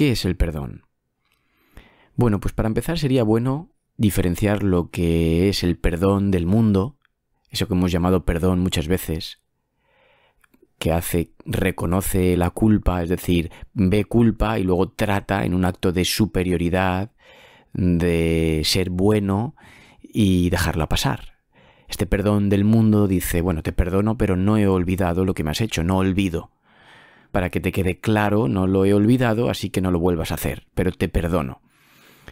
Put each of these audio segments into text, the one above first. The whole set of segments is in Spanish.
¿Qué es el perdón? Bueno, pues para empezar sería bueno diferenciar lo que es el perdón del mundo, eso que hemos llamado perdón muchas veces, que hace, reconoce la culpa, es decir, ve culpa y luego trata en un acto de superioridad, de ser bueno y dejarla pasar. Este perdón del mundo dice, bueno, te perdono, pero no he olvidado lo que me has hecho, no olvido para que te quede claro, no lo he olvidado, así que no lo vuelvas a hacer, pero te perdono.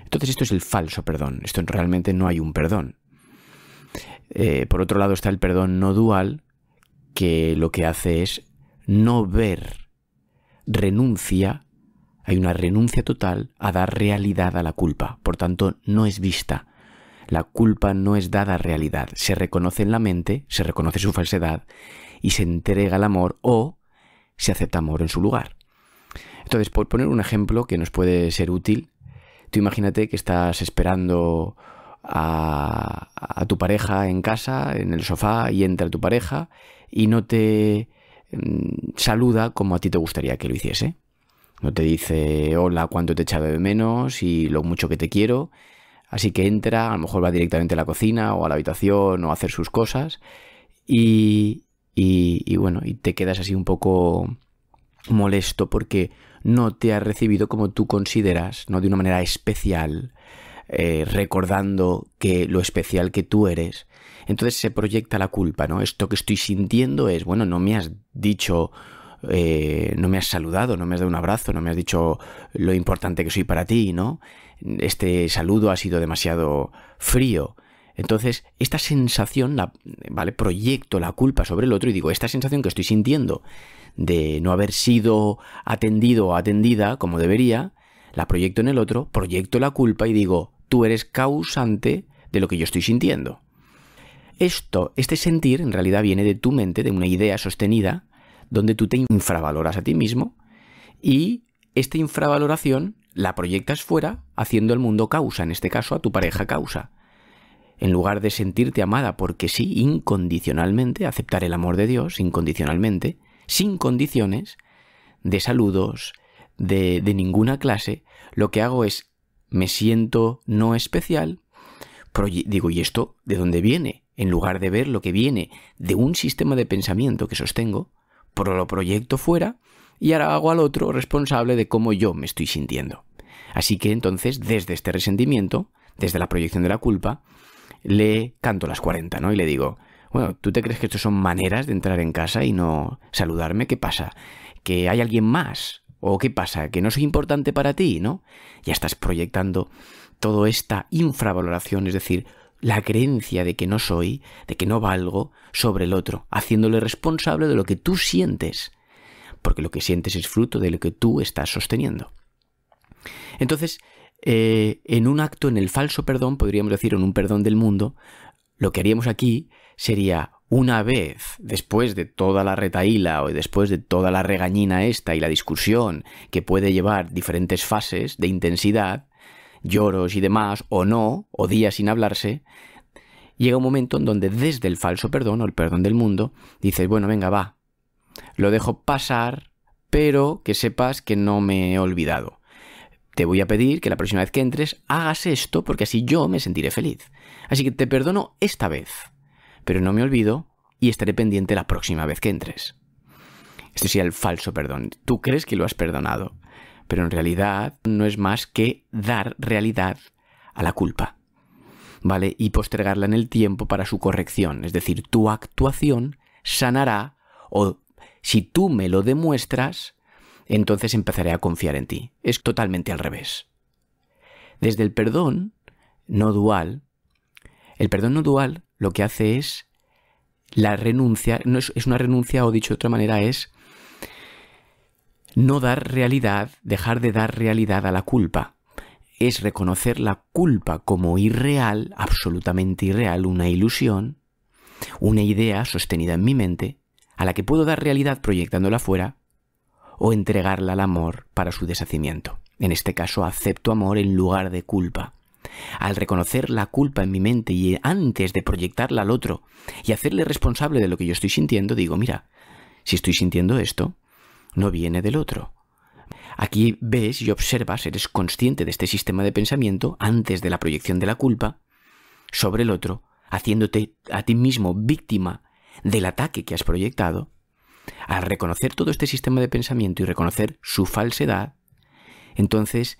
Entonces esto es el falso perdón, esto realmente no hay un perdón. Eh, por otro lado está el perdón no dual, que lo que hace es no ver, renuncia, hay una renuncia total a dar realidad a la culpa, por tanto no es vista. La culpa no es dada realidad, se reconoce en la mente, se reconoce su falsedad y se entrega al amor o se acepta amor en su lugar. Entonces, por poner un ejemplo que nos puede ser útil, tú imagínate que estás esperando a, tu pareja en casa, en el sofá, y entra tu pareja y no te mm, saluda como a ti te gustaría que lo hiciese. No te dice, hola, cuánto te echa de menos y lo mucho que te quiero. Así que entra, a lo mejor va directamente a la cocina o a la habitación o a hacer sus cosas. Y, y, bueno, y te quedas así un poco molesto porque no te ha recibido como tú consideras, ¿no? De una manera especial, eh, recordando que lo especial que tú eres. Entonces se proyecta la culpa, ¿no? Esto que estoy sintiendo es, bueno, no me has dicho, eh, no me has saludado, no me has dado un abrazo, no me has dicho lo importante que soy para ti, ¿no? Este saludo ha sido demasiado frío. Entonces, esta sensación, ¿vale? Proyecto la culpa sobre el otro y digo, esta sensación que estoy sintiendo de no haber sido atendido o atendida como debería, la proyecto en el otro, proyecto la culpa y digo, tú eres causante de lo que yo estoy sintiendo. Esto, este sentir en realidad viene de tu mente, de una idea sostenida, donde tú te infravaloras a ti mismo y esta infravaloración la proyectas fuera haciendo el mundo causa, en este caso a tu pareja causa en lugar de sentirte amada porque sí, incondicionalmente, aceptar el amor de Dios incondicionalmente, sin condiciones, de saludos, de, de ninguna clase, lo que hago es me siento no especial, digo, ¿y esto de dónde viene? En lugar de ver lo que viene de un sistema de pensamiento que sostengo, pero lo proyecto fuera y ahora hago al otro responsable de cómo yo me estoy sintiendo. Así que entonces, desde este resentimiento, desde la proyección de la culpa, le canto las 40, ¿no? Y le digo, bueno, ¿tú te crees que esto son maneras de entrar en casa y no saludarme? ¿Qué pasa? ¿Que hay alguien más? ¿O qué pasa? ¿Que no soy importante para ti, no? Ya estás proyectando toda esta infravaloración, es decir, la creencia de que no soy, de que no valgo, sobre el otro, haciéndole responsable de lo que tú sientes, porque lo que sientes es fruto de lo que tú estás sosteniendo. Entonces, eh, en un acto, en el falso perdón, podríamos decir, en un perdón del mundo, lo que haríamos aquí sería una vez, después de toda la retaíla o después de toda la regañina esta y la discusión que puede llevar diferentes fases de intensidad, lloros y demás, o no, o días sin hablarse, llega un momento en donde desde el falso perdón o el perdón del mundo dices, bueno, venga, va, lo dejo pasar, pero que sepas que no me he olvidado te voy a pedir que la próxima vez que entres hagas esto porque así yo me sentiré feliz. Así que te perdono esta vez, pero no me olvido y estaré pendiente la próxima vez que entres. Este sería el falso perdón. Tú crees que lo has perdonado, pero en realidad no es más que dar realidad a la culpa. ¿Vale? Y postergarla en el tiempo para su corrección. Es decir, tu actuación sanará o si tú me lo demuestras, entonces empezaré a confiar en ti. Es totalmente al revés. Desde el perdón no dual, el perdón no dual lo que hace es la renuncia, no es, una renuncia o dicho de otra manera es no dar realidad, dejar de dar realidad a la culpa. Es reconocer la culpa como irreal, absolutamente irreal, una ilusión, una idea sostenida en mi mente, a la que puedo dar realidad proyectándola fuera, o entregarla al amor para su deshacimiento. En este caso, acepto amor en lugar de culpa. Al reconocer la culpa en mi mente y antes de proyectarla al otro y hacerle responsable de lo que yo estoy sintiendo, digo, mira, si estoy sintiendo esto, no viene del otro. Aquí ves y observas, eres consciente de este sistema de pensamiento antes de la proyección de la culpa sobre el otro, haciéndote a ti mismo víctima del ataque que has proyectado al reconocer todo este sistema de pensamiento y reconocer su falsedad, entonces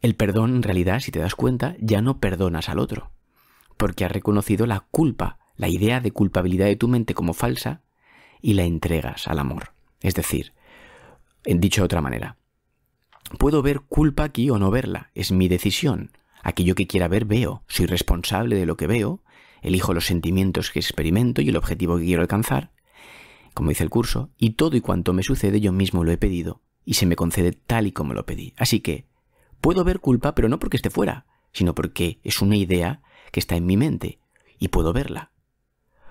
el perdón en realidad, si te das cuenta, ya no perdonas al otro, porque has reconocido la culpa, la idea de culpabilidad de tu mente como falsa, y la entregas al amor. Es decir, dicho de otra manera, puedo ver culpa aquí o no verla, es mi decisión. Aquello que quiera ver veo, soy responsable de lo que veo, elijo los sentimientos que experimento y el objetivo que quiero alcanzar, como dice el curso, y todo y cuanto me sucede yo mismo lo he pedido y se me concede tal y como lo pedí. Así que puedo ver culpa, pero no porque esté fuera, sino porque es una idea que está en mi mente y puedo verla.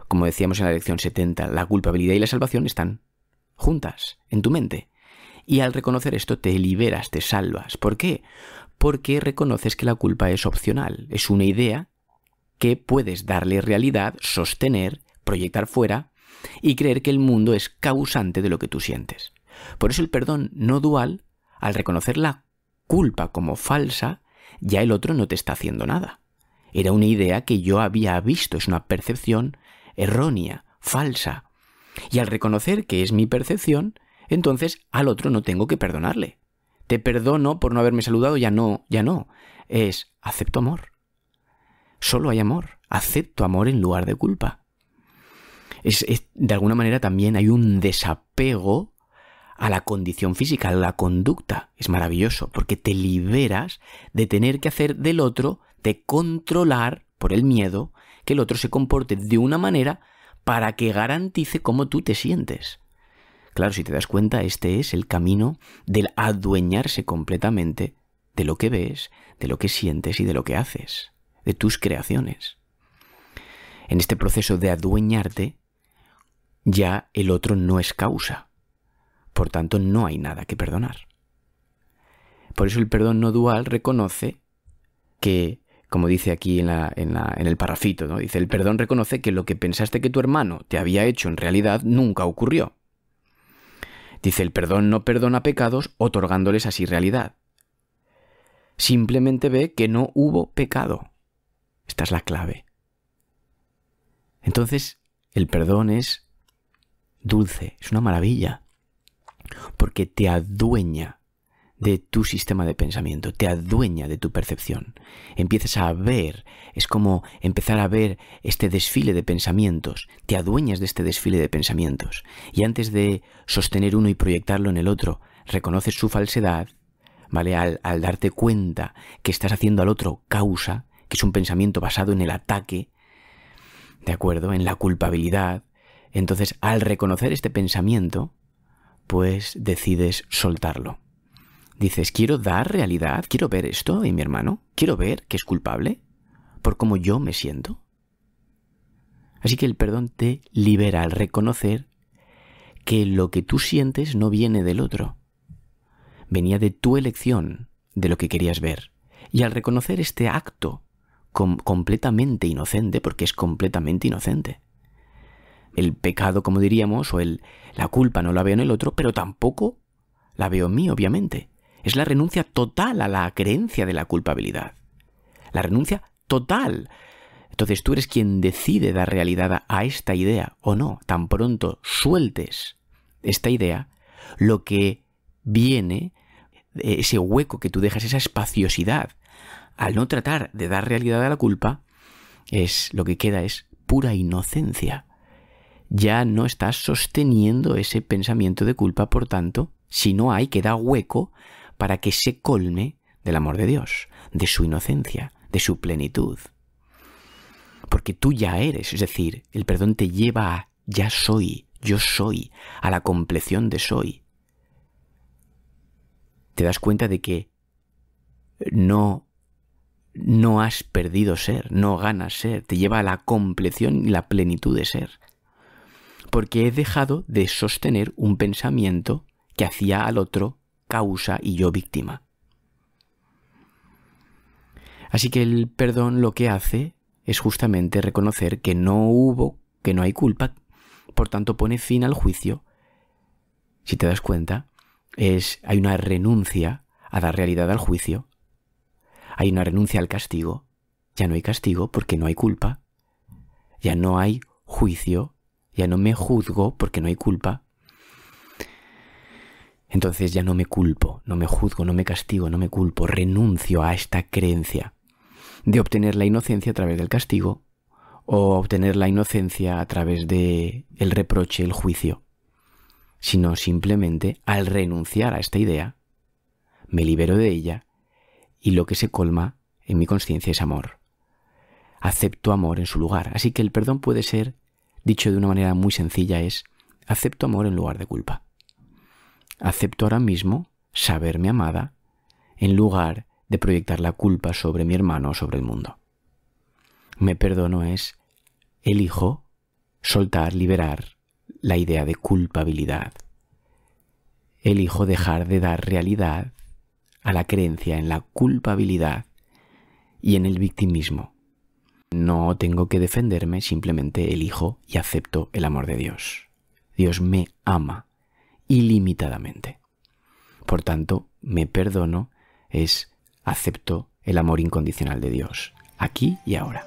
Como decíamos en la lección 70, la culpabilidad y la salvación están juntas en tu mente. Y al reconocer esto te liberas, te salvas. ¿Por qué? Porque reconoces que la culpa es opcional, es una idea que puedes darle realidad, sostener, proyectar fuera y creer que el mundo es causante de lo que tú sientes. Por eso el perdón no dual, al reconocer la culpa como falsa, ya el otro no te está haciendo nada. Era una idea que yo había visto, es una percepción errónea, falsa. Y al reconocer que es mi percepción, entonces al otro no tengo que perdonarle. Te perdono por no haberme saludado, ya no, ya no. Es acepto amor. Solo hay amor. Acepto amor en lugar de culpa de alguna manera también hay un desapego a la condición física, a la conducta. Es maravilloso, porque te liberas de tener que hacer del otro, de controlar por el miedo, que el otro se comporte de una manera para que garantice cómo tú te sientes. Claro, si te das cuenta, este es el camino del adueñarse completamente de lo que ves, de lo que sientes y de lo que haces, de tus creaciones. En este proceso de adueñarte, ya el otro no es causa. Por tanto, no hay nada que perdonar. Por eso el perdón no dual reconoce que, como dice aquí en, el parrafito, ¿no? dice, el perdón reconoce que lo que pensaste que tu hermano te había hecho en realidad nunca ocurrió. Dice, el perdón no perdona pecados otorgándoles así realidad. Simplemente ve que no hubo pecado. Esta es la clave. Entonces, el perdón es dulce, es una maravilla, porque te adueña de tu sistema de pensamiento, te adueña de tu percepción. Empiezas a ver, es como empezar a ver este desfile de pensamientos, te adueñas de este desfile de pensamientos. Y antes de sostener uno y proyectarlo en el otro, reconoces su falsedad, ¿vale? Al, al darte cuenta que estás haciendo al otro causa, que es un pensamiento basado en el ataque, ¿de acuerdo? En la culpabilidad, entonces, al reconocer este pensamiento, pues decides soltarlo. Dices, quiero dar realidad, quiero ver esto en mi hermano, quiero ver que es culpable por cómo yo me siento. Así que el perdón te libera al reconocer que lo que tú sientes no viene del otro, venía de tu elección, de lo que querías ver. Y al reconocer este acto completamente inocente, porque es completamente inocente, el pecado, como diríamos, o el, la culpa no la veo en el otro, pero tampoco la veo en mí, obviamente. Es la renuncia total a la creencia de la culpabilidad. La renuncia total. Entonces tú eres quien decide dar realidad a esta idea o no. Tan pronto sueltes esta idea, lo que viene, eh, ese hueco que tú dejas, esa espaciosidad, al no tratar de dar realidad a la culpa, es lo que queda es pura inocencia ya no estás sosteniendo ese pensamiento de culpa, por tanto, si no hay, queda hueco para que se colme del amor de Dios, de su inocencia, de su plenitud. Porque tú ya eres, es decir, el perdón te lleva a ya soy, yo soy, a la compleción de soy. Te das cuenta de que no no has perdido ser, no ganas ser, te lleva a la compleción y la plenitud de ser porque he dejado de sostener un pensamiento que hacía al otro causa y yo víctima. Así que el perdón lo que hace es justamente reconocer que no hubo, que no hay culpa, por tanto pone fin al juicio. Si te das cuenta, es hay una renuncia a dar realidad al juicio. Hay una renuncia al castigo. Ya no hay castigo porque no hay culpa. Ya no hay juicio ya no me juzgo porque no hay culpa. Entonces ya no me culpo, no me juzgo, no me castigo, no me culpo, renuncio a esta creencia de obtener la inocencia a través del castigo o obtener la inocencia a través de el reproche, el juicio, sino simplemente al renunciar a esta idea me libero de ella y lo que se colma en mi conciencia es amor. Acepto amor en su lugar, así que el perdón puede ser Dicho de una manera muy sencilla es, acepto amor en lugar de culpa. Acepto ahora mismo saberme amada en lugar de proyectar la culpa sobre mi hermano o sobre el mundo. Me perdono es, elijo soltar, liberar la idea de culpabilidad. Elijo dejar de dar realidad a la creencia en la culpabilidad y en el victimismo no tengo que defenderme, simplemente elijo y acepto el amor de Dios. Dios me ama ilimitadamente. Por tanto, me perdono es acepto el amor incondicional de Dios, aquí y ahora.